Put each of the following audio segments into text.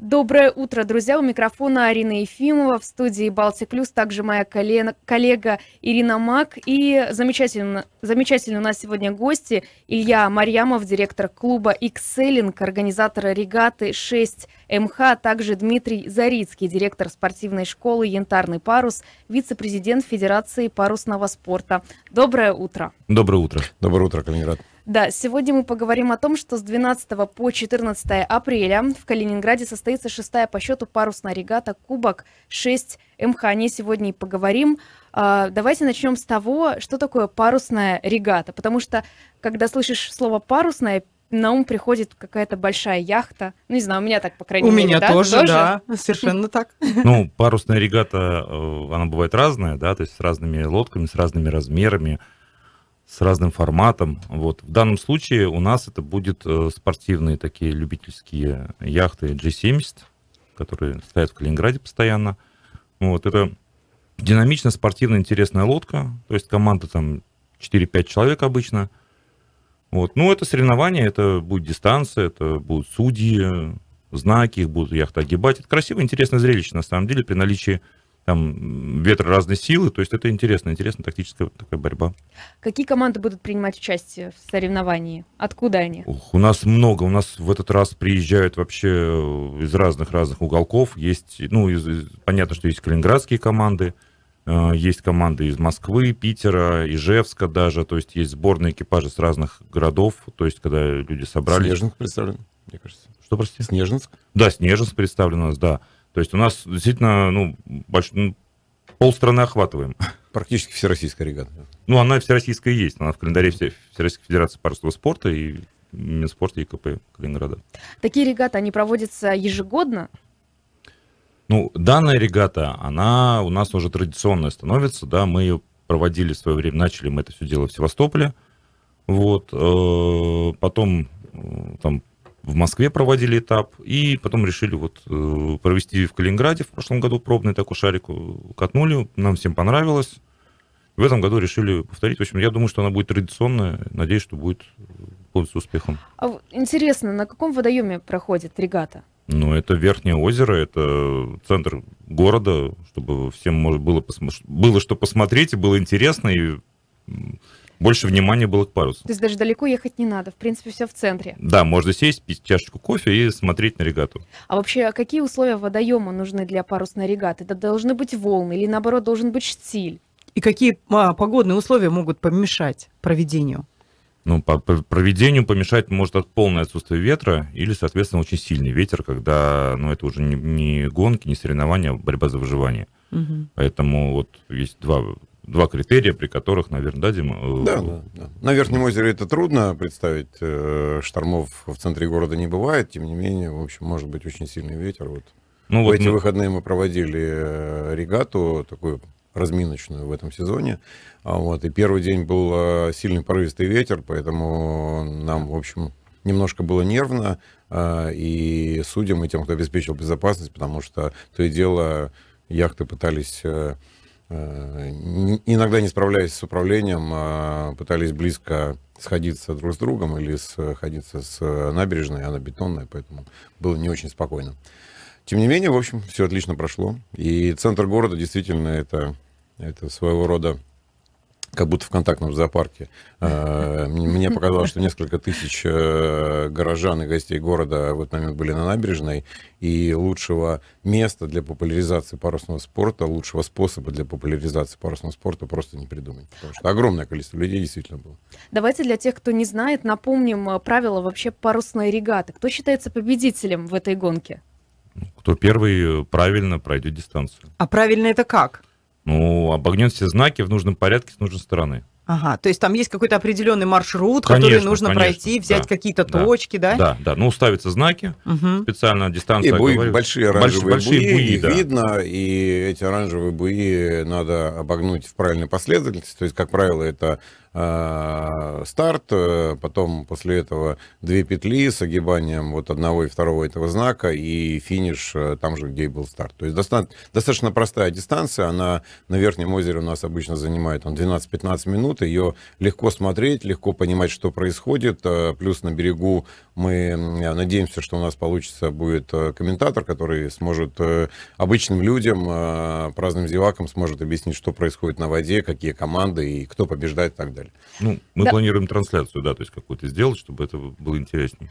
Доброе утро, друзья. У микрофона Арина Ефимова. В студии «Балтик Плюс» также моя коллега, Ирина Мак. И замечательно, замечательно у нас сегодня гости Илья Марьямов, директор клуба «Экселлинг», организатора регаты 6 МХ, а также Дмитрий Зарицкий, директор спортивной школы «Янтарный парус», вице-президент Федерации парусного спорта. Доброе утро. Доброе утро. Доброе утро, Калининград. Да, сегодня мы поговорим о том, что с 12 по 14 апреля в Калининграде состоится шестая по счету парусная регата «Кубок 6 МХ». О ней сегодня и поговорим. А, давайте начнем с того, что такое парусная регата. Потому что, когда слышишь слово «парусная», на ум приходит какая-то большая яхта. Ну, не знаю, у меня так, по крайней у мере. У меня да? тоже, тоже, да, совершенно так. Ну, парусная регата, э, она бывает разная, да, то есть с разными лодками, с разными размерами с разным форматом. Вот. В данном случае у нас это будут э, спортивные такие любительские яхты G70, которые стоят в Калининграде постоянно. Вот. Это динамично спортивная интересная лодка, то есть команда там 4-5 человек обычно. Вот. Ну, это соревнование, это будет дистанция, это будут судьи, знаки, их будут яхты огибать. Это красиво, интересно, зрелище, на самом деле, при наличии там ветра разной силы. То есть это интересно, интересная тактическая такая борьба. Какие команды будут принимать участие в соревновании? Откуда они? Ух, у нас много. У нас в этот раз приезжают вообще э, из разных-разных уголков. Есть, ну, из, из, понятно, что есть калининградские команды, э, есть команды из Москвы, Питера, Ижевска даже. То есть есть сборные экипажи с разных городов. То есть когда люди собрались... Снежинск представлен, мне кажется. Что, простите? Снежинск? Да, Снежинск представлен у нас, да. То есть у нас действительно ну, больш... Ну, полстраны охватываем. Практически всероссийская регата. Ну, она всероссийская есть. Она в календаре Всероссийской Федерации парусного спорта и Минспорта ЕКП Калининграда. Такие регаты, они проводятся ежегодно? Ну, данная регата, она у нас уже традиционная становится, да, мы ее проводили в свое время, начали мы это все дело в Севастополе, вот, э, потом э, там в Москве проводили этап, и потом решили вот э, провести в Калининграде в прошлом году пробный такой шарик э, катнули, нам всем понравилось. В этом году решили повторить. В общем, я думаю, что она будет традиционная. Надеюсь, что будет э, пользоваться успехом. А интересно, на каком водоеме проходит регата? Ну, это Верхнее озеро, это центр города, чтобы всем можно было, посмо... было что посмотреть, и было интересно, и больше внимания было к парусу. То есть даже далеко ехать не надо, в принципе, все в центре. Да, можно сесть, пить чашечку кофе и смотреть на регату. А вообще, а какие условия водоема нужны для парусной регаты? Это должны быть волны или, наоборот, должен быть штиль? И какие а, погодные условия могут помешать проведению? Ну, по, проведению помешать может от полное отсутствие ветра или, соответственно, очень сильный ветер, когда, ну, это уже не, не гонки, не соревнования, а борьба за выживание. Угу. Поэтому вот есть два два критерия, при которых, наверное, дадим э, Да, да, да. На Верхнем ну. озере это трудно представить. Э, штормов в центре города не бывает. Тем не менее, в общем, может быть очень сильный ветер. Вот. Ну, в вот эти мы... выходные мы проводили э, регату, такую разминочную в этом сезоне. А вот, и первый день был сильный порывистый ветер, поэтому нам, в общем, немножко было нервно. И судям, и тем, кто обеспечил безопасность, потому что то и дело яхты пытались Э, иногда не справляясь с управлением, а, пытались близко сходиться друг с другом или сходиться с набережной, она бетонная, поэтому было не очень спокойно. Тем не менее, в общем, все отлично прошло. И центр города действительно это, это своего рода как будто в контактном зоопарке. Э, мне показалось, что несколько тысяч э, горожан и гостей города в этот момент были на набережной, и лучшего места для популяризации парусного спорта, лучшего способа для популяризации парусного спорта просто не придумать. Потому что огромное количество людей действительно было. Давайте для тех, кто не знает, напомним э, правила вообще парусной регаты. Кто считается победителем в этой гонке? Кто первый правильно пройдет дистанцию. А правильно это как? Ну, обогнет все знаки в нужном порядке с нужной стороны. Ага, то есть там есть какой-то определенный маршрут, конечно, который нужно конечно, пройти, взять да, какие-то да, точки, да? Да, да. Ну, ставятся знаки, угу. специально дистанция. И буи, говорю, большие оранжевые большие, буи, буи да. видно, и эти оранжевые буи надо обогнуть в правильной последовательности. То есть, как правило, это Э, старт, э, потом после этого две петли с огибанием вот одного и второго этого знака и финиш э, там же, где и был старт. То есть достаточно, достаточно простая дистанция, она на Верхнем озере у нас обычно занимает 12-15 минут, ее легко смотреть, легко понимать, что происходит, плюс на берегу мы надеемся, что у нас получится будет комментатор, который сможет обычным людям, праздным зевакам сможет объяснить, что происходит на воде, какие команды и кто побеждает и так далее далее. Ну, мы да. планируем трансляцию, да, то есть какую-то сделать, чтобы это было интереснее.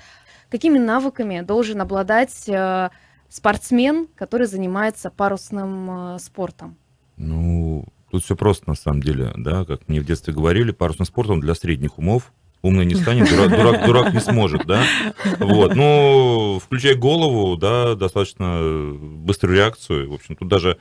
Какими навыками должен обладать э, спортсмен, который занимается парусным э, спортом? Ну, тут все просто на самом деле, да, как мне в детстве говорили, парусный спорт он для средних умов, умный не станет, дурак, дурак, дурак не сможет, да. Вот. Ну, включая голову, да, достаточно быструю реакцию. В общем, тут даже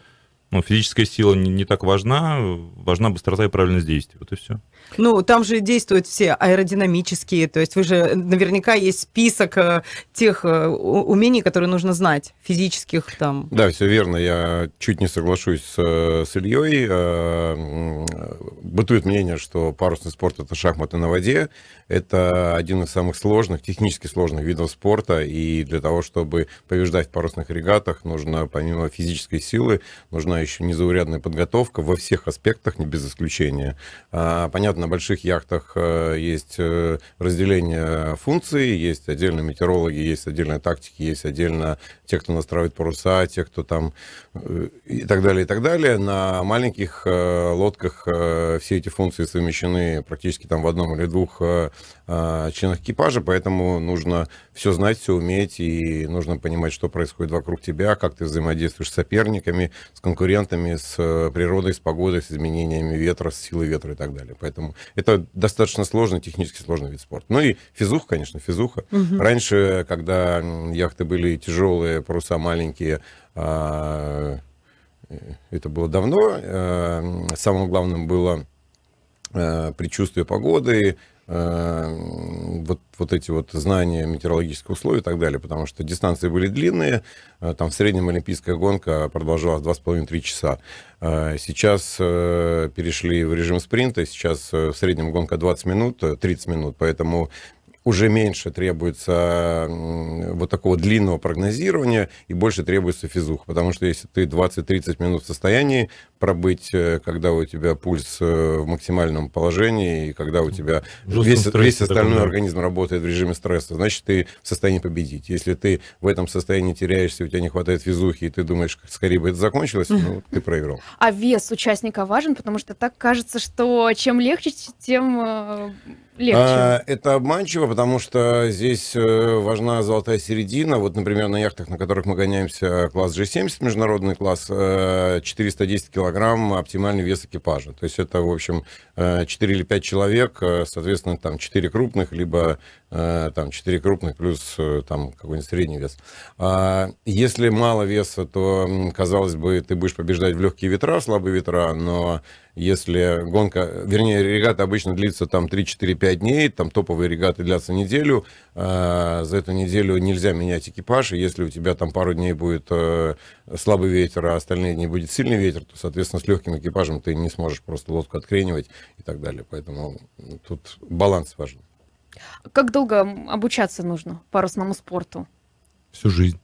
ну, физическая сила не, не так важна, важна быстрота и правильность действий. Вот и все. Ну, там же действуют все аэродинамические, то есть вы же наверняка есть список э, тех э, умений, которые нужно знать, физических там. Да, все верно. Я чуть не соглашусь с, с Ильей. Э, бытует мнение, что парусный спорт это шахматы на воде. Это один из самых сложных, технически сложных видов спорта. И для того, чтобы побеждать в парусных регатах, нужно помимо физической силы, нужна нужна еще незаурядная подготовка во всех аспектах, не без исключения. А, понятно, на больших яхтах э, есть э, разделение функций, есть отдельно метеорологи, есть отдельно тактики, есть отдельно те, кто настраивает паруса, те, кто там э, и так далее, и так далее. На маленьких лодках все эти функции совмещены практически там в одном или двух э, членов экипажа, поэтому нужно все знать, все уметь, и нужно понимать, что происходит вокруг тебя, как ты взаимодействуешь с соперниками, с конкурентами, с э, природой, с погодой, с изменениями ветра, с силой ветра и так далее. Поэтому это достаточно сложный, технически сложный вид спорта. Ну и физух, конечно, физуха. Угу. Раньше, когда яхты были тяжелые, паруса маленькие, а, э, это было давно. Э, самым главным было предчувствие погоды, Э, вот, вот эти вот знания метеорологических условий и так далее, потому что дистанции были длинные, э, там в среднем олимпийская гонка продолжалась 2,5-3 часа. Э, сейчас перешли в режим спринта, сейчас в среднем гонка 20 минут, 30 минут, поэтому уже меньше требуется вот такого длинного прогнозирования и больше требуется физух. Потому что если ты 20-30 минут в состоянии пробыть, э, когда у тебя пульс э, в максимальном положении, и когда у тебя весь, весь остальной организм работает в режиме стресса, значит, ты в состоянии победить. Если ты в этом состоянии теряешься, у тебя не хватает физухи, и ты думаешь, скорее бы это закончилось, ну, ты проиграл. А вес участника важен, потому что так кажется, что чем легче, тем э, легче. А, это обманчиво, потому что здесь э, важна золотая середина. Вот, например, на яхтах, на которых мы гоняемся, класс G70, международный класс, 410 э, килограмм оптимальный вес экипажа. То есть это, в общем, 4 э, или 5 человек, соответственно, там 4 крупных, либо там 4 крупных плюс там какой-нибудь средний вес. А если мало веса, то, казалось бы, ты будешь побеждать в легкие ветра, в слабые ветра, но если гонка, вернее, регата обычно длится там 3-4-5 дней, там топовые регаты длятся неделю, э, за эту неделю нельзя менять экипаж, и если у тебя там пару дней будет э, слабый ветер, а остальные дни будет сильный ветер, то, соответственно, с легким экипажем ты не сможешь просто лодку откренивать и так далее. Поэтому тут баланс важен. Как долго обучаться нужно парусному спорту? Всю жизнь.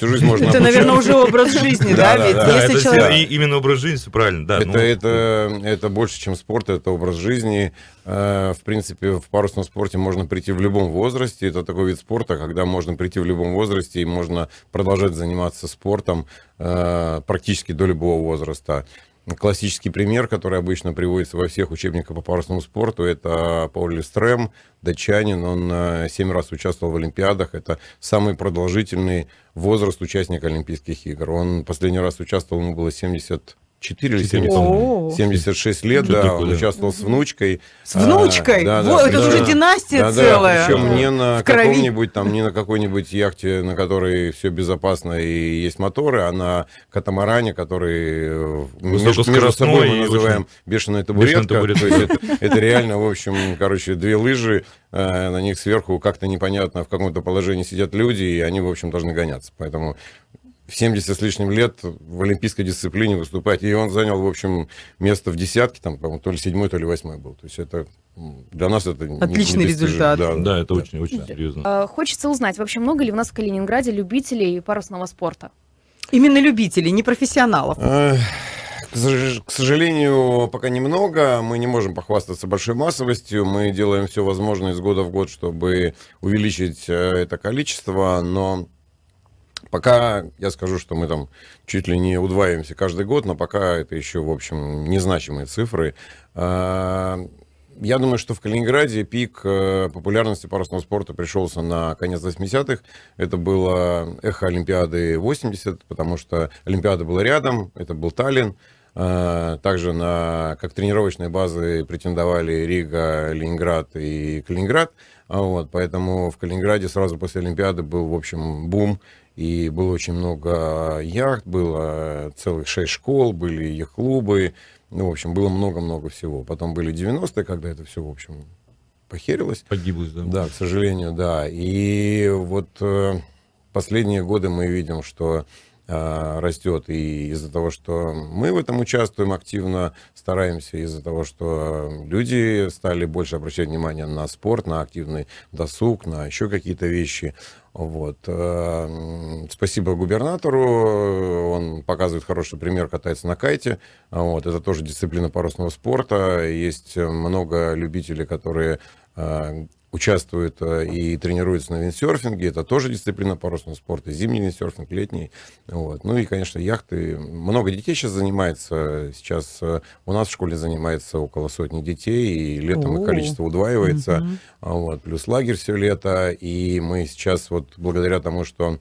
Всю жизнь можно... Это, наверное, уже образ жизни, да? Ведь Именно образ жизни, правильно, да. Ну. Это Это больше, чем спорт, это образ жизни. Э, в принципе, в парусном спорте можно прийти в любом возрасте. Это такой вид спорта, когда можно прийти в любом возрасте и можно продолжать заниматься спортом э, практически до любого возраста. Классический пример, который обычно приводится во всех учебниках по парусному спорту, это Паули Стрем, датчанин, он э, семь раз участвовал в Олимпиадах, это самый продолжительный возраст участника Олимпийских игр. Он последний раз участвовал, ему было 70 4 или 76 лет, да, он участвовал с внучкой. С внучкой? А, вот, это уже династия целая. Да, причем не на каком-нибудь там, не на какой-нибудь яхте, на которой все безопасно и есть моторы, а на катамаране, который э, между, собой мы называем бешеная табуретка. это реально, в общем, короче, две лыжи, э, на них сверху как-то непонятно в каком-то положении сидят люди, и они, в общем, должны гоняться. Поэтому в 70 с лишним лет в олимпийской дисциплине выступать. И он занял, в общем, место в десятке, там, по-моему, то ли седьмой, то ли восьмой был. То есть это для нас это Отличный не, результат. Да, да это очень-очень да. Очень, очень серьезно. А, хочется узнать, вообще много ли у нас в Калининграде любителей парусного спорта? Именно любителей, не профессионалов. Э, к сожалению, пока немного. Мы не можем похвастаться большой массовостью. Мы делаем все возможное из года в год, чтобы увеличить э, это количество, но Пока я скажу, что мы там чуть ли не удваиваемся каждый год, но пока это еще, в общем, незначимые цифры. А, я думаю, что в Калининграде пик э, популярности парусного спорта пришелся на конец 80-х. Это было эхо Олимпиады 80, потому что Олимпиада была рядом, это был Таллин. А, также на, как тренировочные базы претендовали Рига, Ленинград и Калининград. А вот, поэтому в Калининграде сразу после Олимпиады был, в общем, бум и было очень много яхт, было целых шесть школ, были их клубы, ну, в общем, было много-много всего. Потом были 90-е, когда это все, в общем, похерилось. Погиблось, да. Да, к сожалению, да. И вот э, последние годы мы видим, что э, растет и из-за того, что мы в этом участвуем активно, стараемся из-за того, что люди стали больше обращать внимание на спорт, на активный досуг, на еще какие-то вещи. Вот. Эм, спасибо губернатору, он показывает хороший пример, катается на кайте. Вот. Это тоже дисциплина парусного спорта. Есть э, много любителей, которые э, участвует э, и тренируется на виндсерфинге. Это тоже дисциплина парусного спорта. Зимний виндсерфинг, летний. Вот. Ну и, конечно, яхты. Много детей сейчас занимается. Сейчас э, у нас в школе занимается около сотни детей. И летом их количество удваивается. Угу. Вот. Плюс лагерь все лето. И мы сейчас вот благодаря тому, что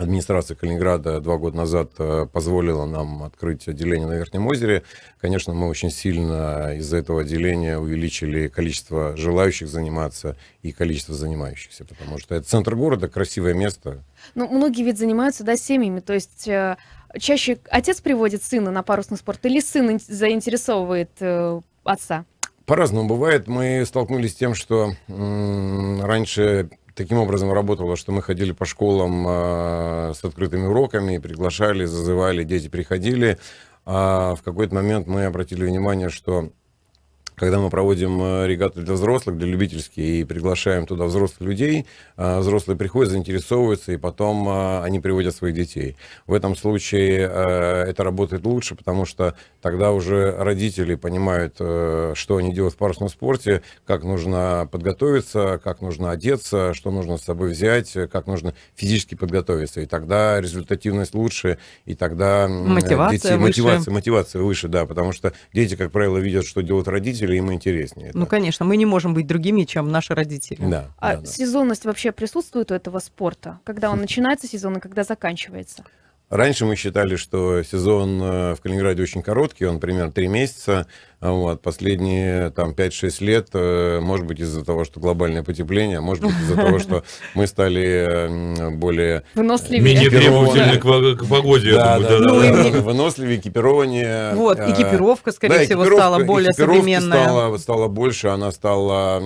Администрация Калининграда два года назад э, позволила нам открыть отделение на Верхнем озере. Конечно, мы очень сильно из-за этого отделения увеличили количество желающих заниматься и количество занимающихся, потому что это центр города, красивое место. Ну, многие ведь занимаются, да, семьями, то есть э, чаще отец приводит сына на парусный спорт или сын заинтересовывает э, отца? По-разному бывает. Мы столкнулись с тем, что раньше таким образом работало, что мы ходили по школам э, с открытыми уроками, приглашали, зазывали, дети приходили. А в какой-то момент мы обратили внимание, что когда мы проводим э, регаты для взрослых, для любительских и приглашаем туда взрослых людей, а взрослые приходят, заинтересовываются, и потом а, они приводят своих детей. В этом случае э, это работает лучше, потому что тогда уже родители понимают, э, что они делают в парусном спорте, как нужно подготовиться, как нужно одеться, что нужно с собой взять, как нужно физически подготовиться. И тогда результативность лучше, и тогда... Мотивация дети, выше. Мотивация, мотивация выше, да, потому что дети, как правило, видят, что делают родители, родители, им интереснее. Ну, да. конечно, мы не можем быть другими, чем наши родители. Да, а да, сезонность вообще присутствует у этого спорта? Когда он начинается сезон и когда заканчивается? Раньше мы считали, что сезон э, в Калининграде очень короткий, он примерно 3 месяца. А вот, последние там, 5-6 лет, э, может быть, из-за того, что глобальное потепление, а может быть, из-за того, что мы стали более... Э, выносливее. Менее требовательны к погоде, да, Да, да, Выносливее, экипирование. Вот, экипировка, скорее всего, стала более современная. Стала, стала больше, она стала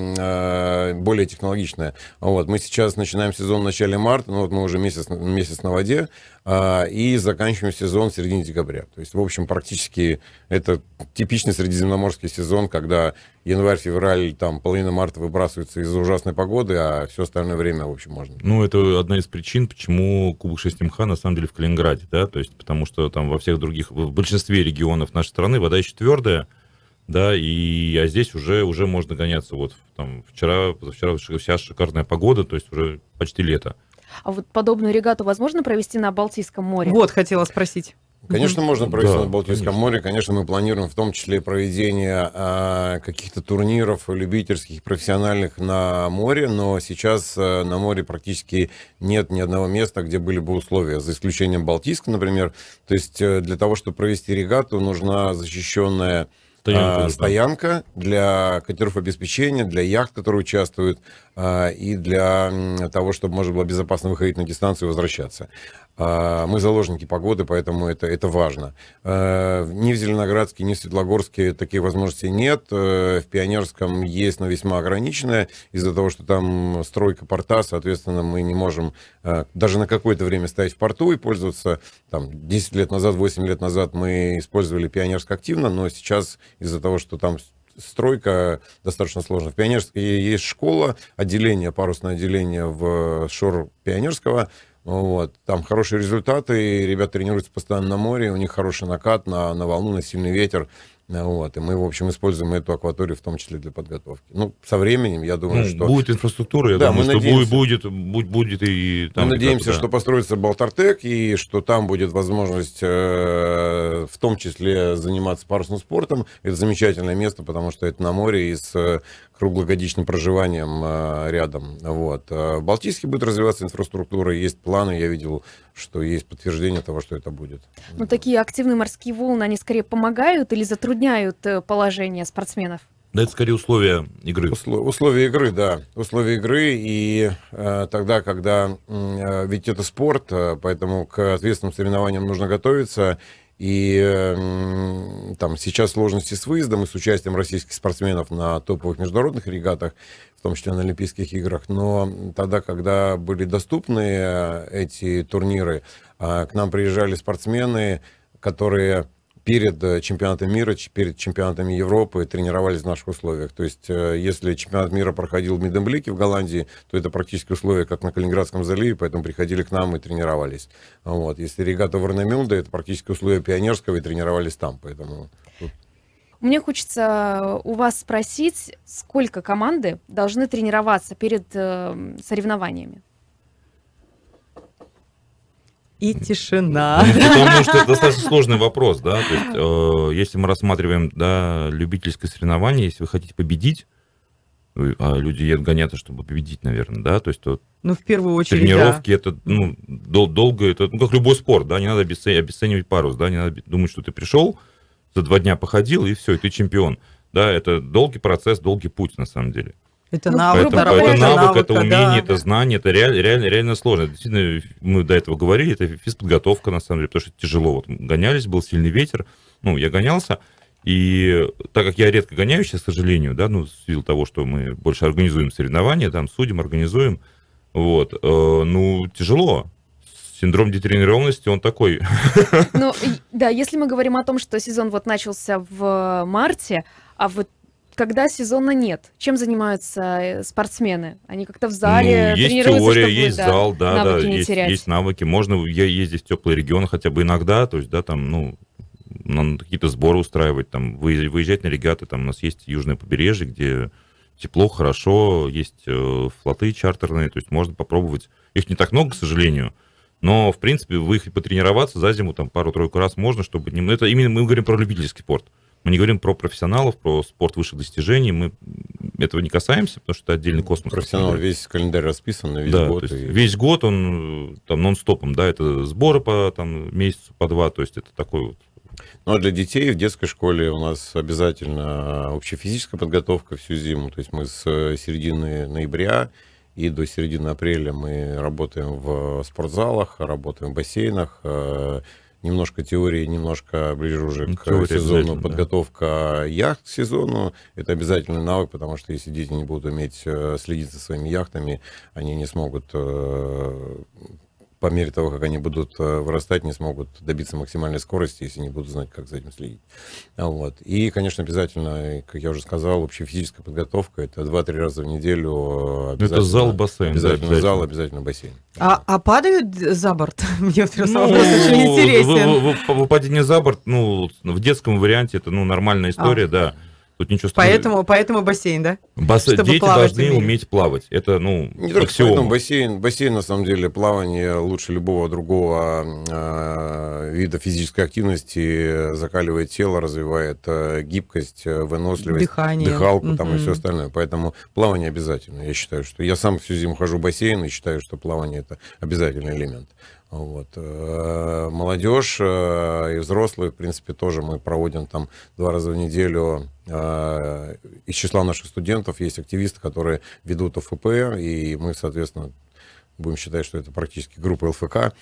более технологичная. Вот, мы сейчас начинаем сезон в начале марта, ну вот мы уже месяц на воде, а, и заканчиваем сезон в середине декабря. То есть, в общем, практически это типичный средиземноморский сезон, когда январь, февраль, там половина марта выбрасывается из-за ужасной погоды, а все остальное время, в общем, можно. Ну, это одна из причин, почему Кубок 6 МХ на самом деле в Калининграде, да, то есть потому что там во всех других, в большинстве регионов нашей страны вода еще твердая, да, и а здесь уже, уже можно гоняться. Вот там вчера, позавчера вся шикарная погода, то есть уже почти лето. А вот подобную регату возможно провести на Балтийском море? Вот, хотела спросить. Конечно, можно провести да, на Балтийском конечно. море. Конечно, мы планируем в том числе проведение э, каких-то турниров любительских, профессиональных на море, но сейчас э, на море практически нет ни одного места, где были бы условия, за исключением Балтийска, например. То есть э, для того, чтобы провести регату, нужна защищенная Стоянка, а, стоянка для катеров обеспечения, для яхт, которые участвуют, а, и для того, чтобы можно было безопасно выходить на дистанцию и возвращаться. А, мы заложники погоды, поэтому это, это важно. А, ни в Зеленоградске, ни в Светлогорске такие возможности нет. Э, в Пионерском есть, но весьма ограниченная. Из-за того, что там стройка порта, соответственно, мы не можем э, даже на какое-то время стоять в порту и пользоваться. Там, 10 лет назад, 8 лет назад мы использовали Пионерск активно, но сейчас из-за того, что там стройка достаточно сложная. В Пионерске есть школа, отделение, парусное отделение в шор Пионерского, вот. Там хорошие результаты, ребята тренируются постоянно на море, у них хороший накат на, на волну, на сильный ветер. Э, вот, и мы, в общем, используем эту акваторию в том числе для подготовки. Ну, со временем, я думаю, ну, что... Будет инфраструктура, я да, думаю, что надеемся... будет, будет, будет и... Там мы надеемся, да. что построится Болтартек, и что там будет возможность э, в том числе заниматься парусным спортом. Это замечательное место, потому что это на море и с э, круглогодичным проживанием э, рядом. Вот. Э, в Балтийске будет развиваться инфраструктура, есть планы, я видел, что есть подтверждение того, что это будет. Но ну, да. такие активные морские волны, они скорее помогают или затрудняют затрудняют э, положение спортсменов? Да это скорее условия игры. Усло, условия игры, да. Условия игры и э, тогда, когда... Э, ведь это спорт, э, поэтому к ответственным соревнованиям нужно готовиться. И э, там сейчас сложности с выездом и с участием российских спортсменов на топовых международных регатах, в том числе на Олимпийских играх. Но тогда, когда были доступны э, эти турниры, э, к нам приезжали спортсмены, которые перед э, чемпионатом мира, перед чемпионатами Европы тренировались в наших условиях. То есть, э, если чемпионат мира проходил в Мидемблике в Голландии, то это практически условия, как на Калининградском заливе, поэтому приходили к нам и тренировались. Вот. Если регата Варнамюнда, это практически условия пионерского, и тренировались там. Поэтому Мне хочется у вас спросить, сколько команды должны тренироваться перед э, соревнованиями? и тишина. Ну, потому что это достаточно сложный вопрос, да. То есть, э, если мы рассматриваем да, любительское соревнование, если вы хотите победить, а люди едут гоняться, чтобы победить, наверное, да, то есть то ну, в первую очередь, тренировки да. это ну, дол- долго, это ну, как любой спорт, да, не надо обесцен- обесценивать парус, да, не надо думать, что ты пришел, за два дня походил, и все, и ты чемпион. Да, это долгий процесс, долгий путь, на самом деле. Это ну, навык, поэтому, работа, это навык, навык, это умение, да. это знание, это реально, реально, реально сложно. Действительно, мы до этого говорили, это физподготовка, на самом деле, потому что тяжело. Вот гонялись, был сильный ветер, ну, я гонялся, и так как я редко гоняюсь, сейчас, к сожалению, да, ну, в силу того, что мы больше организуем соревнования, там, судим, организуем, вот, э, ну, тяжело, синдром детренированности, он такой. Ну, да, если мы говорим о том, что сезон вот начался в марте, а вот когда сезона нет, чем занимаются э, спортсмены? Они как-то в зале ну, есть теория, есть да, зал, да, навыки да, не есть, терять. есть навыки. Можно ездить в теплый регион хотя бы иногда, то есть, да, там, ну, нам какие-то сборы устраивать, там, выезжать на регаты, там у нас есть южное побережье, где тепло, хорошо, есть э, флоты чартерные, то есть можно попробовать. Их не так много, к сожалению, но, в принципе, вы их и потренироваться за зиму там пару-тройку раз можно, чтобы... Это именно мы говорим про любительский спорт. Мы не говорим про профессионалов, про спорт высших достижений, мы этого не касаемся, потому что это отдельный ну, космос. Профессионал весь календарь расписан на весь да, год. И... Весь год он э, там нон-стопом, да, это сборы по там, месяцу, по два, то есть это такой вот Ну а для детей в детской школе у нас обязательно общефизическая подготовка всю зиму. То есть мы с э, середины ноября и до середины апреля мы работаем в спортзалах, работаем в бассейнах, э, немножко теории, немножко ближе уже ну, к Теория сезону, подготовка да. яхт к сезону. Это обязательный навык, потому что если дети не будут уметь э, следить за своими яхтами, они не смогут э, по мере того, как они будут э, вырастать, не смогут добиться максимальной скорости, если не будут знать, как за этим следить. А вот. И, конечно, обязательно, как я уже сказал, вообще физическая подготовка, это 2-3 раза в неделю. Э, это зал, бассейн. Обязательно, да, обязательно. зал, обязательно бассейн. А, а падают за борт? Мне вот ну, вопрос очень интересен. Выпадение за борт, ну, в детском варианте это ну, нормальная а. история, а. да. Тут ничего страшного. Поэтому, поэтому бассейн, да? Бас... Чтобы Дети должны умели. уметь плавать. Это, ну, Не только поэтому бассейн, бассейн, на самом деле, плавание лучше любого другого э, вида физической активности закаливает тело, развивает э, гибкость, э, выносливость, Дыхание. дыхалку угу. там и все остальное. Поэтому плавание обязательно. Я считаю, что я сам всю зиму хожу в бассейн и считаю, что плавание это обязательный элемент. Вот. Э, молодежь э, и взрослые, в принципе, тоже мы проводим там два раза в неделю. Э, из числа наших студентов есть активисты, которые ведут ОФП, и мы, соответственно, будем считать, что это практически группа ЛФК. А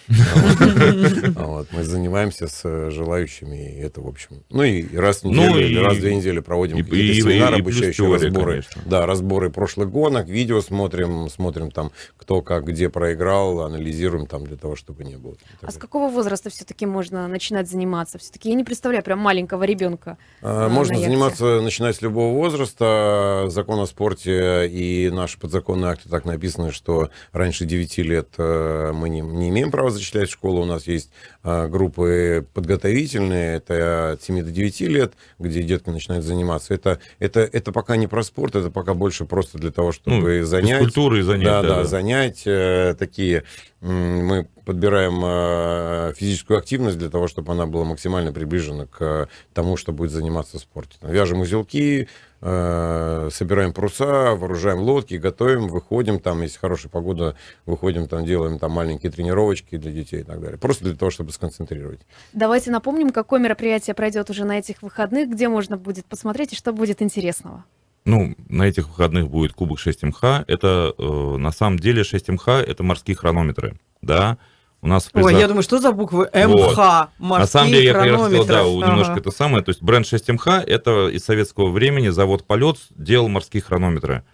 мы занимаемся с э, желающими, это, в общем... Ну, и раз в ну, неделю, раз в две недели проводим какие-то семинары, обучающие разборы. Да, разборы прошлых гонок, видео смотрим, смотрим там, кто как, где проиграл, анализируем там для того, чтобы не было. А с какого возраста все-таки можно начинать заниматься? Все-таки я не представляю прям маленького ребенка. А, а, можно заниматься, начинать с любого возраста. Закон о спорте и наши подзаконные акты так написаны, что раньше 9 9 лет э, мы не, не имеем права зачислять в школу. У нас есть э, группы подготовительные, это от 7 до 9 лет, где детки начинают заниматься. Это, это, это пока не про спорт, это пока больше просто для того, ну, чтобы ну, занять... Культуры занять. Да, да, да, занять э, такие мы подбираем э, физическую активность для того, чтобы она была максимально приближена к тому, что будет заниматься в Вяжем узелки, э, собираем паруса, вооружаем лодки, готовим, выходим там, если хорошая погода, выходим там, делаем там маленькие тренировочки для детей и так далее. Просто для того, чтобы сконцентрировать. Давайте напомним, какое мероприятие пройдет уже на этих выходных, где можно будет посмотреть и что будет интересного. Ну, на этих выходных будет Кубок 6МХ. Это, э, на самом деле, 6МХ – это морские хронометры, да. У нас приза... Ой, я думаю, что за буквы МХ, вот. морские На самом деле, я хотел, да, ага. немножко это самое. То есть бренд 6МХ – это из советского времени завод «Полет» делал морские хронометры.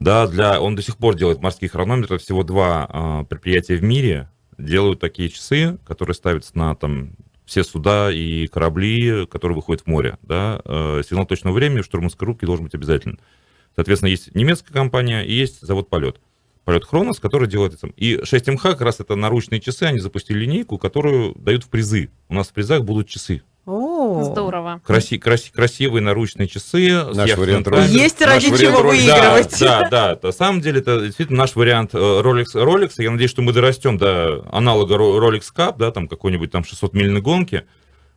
Да, для... он до сих пор делает морские хронометры. Всего два э, предприятия в мире делают такие часы, которые ставятся на там все суда и корабли, которые выходят в море. Да? Э, сигнал точного времени в штурманской рубке должен быть обязательно. Соответственно, есть немецкая компания и есть завод «Полет». «Полет Хронос», который делает... это. И 6МХ как раз это наручные часы, они запустили линейку, которую дают в призы. У нас в призах будут часы здорово. Краси, краси, красивые наручные часы. Наш вариант Rolex. Есть ради наш чего вариант, выигрывать. Да, да, да. На самом деле это действительно наш вариант Rolex. Э, Rolex. Я надеюсь, что мы дорастем до аналога Rolex Cup, да, там какой-нибудь там 600 мильной гонки.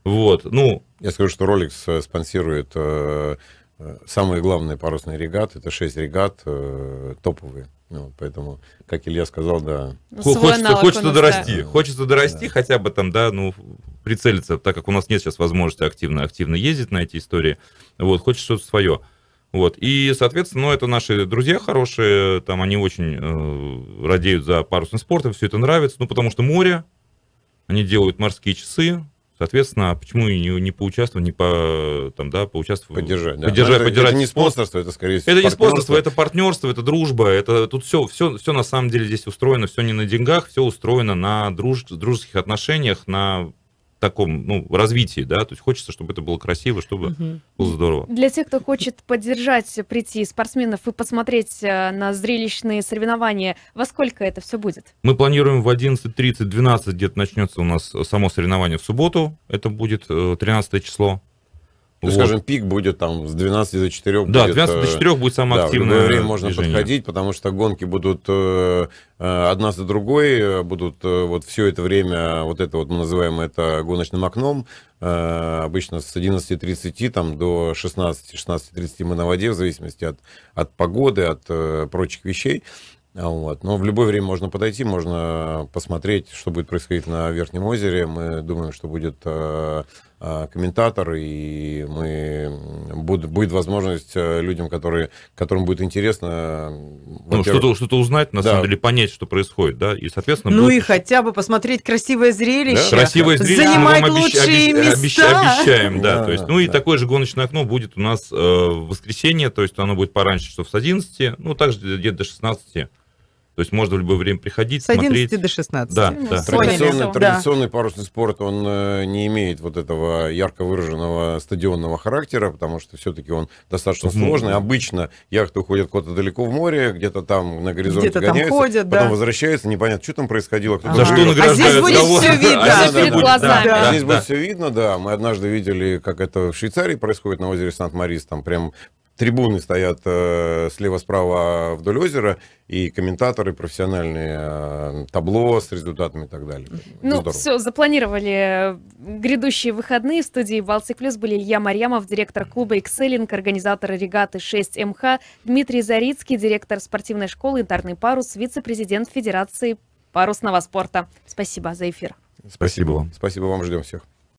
Вот, ну... Я скажу, что Rolex э, спонсирует э, э, самые главные парусные регаты. Это 6 регат э, топовые. Ну, поэтому, как Илья сказал, да. Ну, свой хочется, хочется дорасти. Да. Хочется дорасти да. хотя бы там, да, ну, прицелиться, так как у нас нет сейчас возможности активно, активно ездить на эти истории. Вот, хочется что-то свое. Вот. И, соответственно, ну, это наши друзья хорошие, там они очень э, радеют за парусный спорт, им все это нравится, ну, потому что море, они делают морские часы, соответственно, а почему не, не поучаствовать, не по, там, да, поучаствовать. Поддержать, да. Поддержать, это, поддержать. Это не спонсорство, это скорее всего. Это не спонсорство, это партнерство, это дружба, это тут все, все, все на самом деле здесь устроено, все не на деньгах, все устроено на друж, дружеских отношениях, на таком ну, развитии, да, то есть хочется, чтобы это было красиво, чтобы угу. было здорово. Для тех, кто хочет поддержать, прийти спортсменов и посмотреть э, на зрелищные соревнования, во сколько это все будет? Мы планируем в 11.30-12 где-то начнется у нас само соревнование в субботу, это будет 13 э, число, то, ну, вот. скажем, пик будет там с 12 до 4. Да, будет, 12 до 4 э, будет самое да, активное. В любое время можно движение. подходить, потому что гонки будут э, э одна за другой, э, будут э, вот все это время, вот это вот мы называем это гоночным окном, э, обычно с 11.30 там, до 16-16.30 мы на воде, в зависимости от, от погоды, от э, прочих вещей. А вот. Но в любое время можно подойти, можно посмотреть, что будет происходить на Верхнем озере. Мы думаем, что будет... Э, Э, комментатор, и мы будет, будет возможность э, людям, которые, которым будет интересно... Ну, что-то что узнать, на да. самом деле понять, что происходит, да, и, соответственно... Ну будет... и хотя бы посмотреть красивое зрелище. Да? Красивое зрелище Занимать мы вам лучшие обещ... места. Обещ... обещаем, да, да, то есть, ну и да. такое же гоночное окно будет у нас э, в воскресенье, то есть оно будет пораньше что с 11, ну, также где-то до 16 то есть можно в любое время приходить, С 11 смотреть. до 16. Да, да. Традиционный, традиционный парусный спорт, он э, не имеет вот этого ярко выраженного стадионного характера, потому что все-таки он достаточно сложный. Обычно яхты уходят куда-то далеко в море, где-то там на горизонте где-то гоняются, там ходят, потом да. возвращаются, непонятно, что там происходило. Кто За что награждают? А здесь будет кого? все видно. А здесь, да, будет, да, да, здесь будет все видно, да. Мы однажды видели, как это в Швейцарии происходит на озере Сант-Марис, там прям трибуны стоят э, слева-справа вдоль озера, и комментаторы профессиональные, э, табло с результатами и так далее. Ну, ну, Здорово. все, запланировали э, грядущие выходные. В студии «Балтик Плюс» были Илья Марьямов, директор клуба «Экселлинг», организатор регаты 6МХ, Дмитрий Зарицкий, директор спортивной школы «Интарный парус», вице-президент Федерации парусного спорта. Спасибо за эфир. Спасибо вам. Спасибо вам, ждем всех.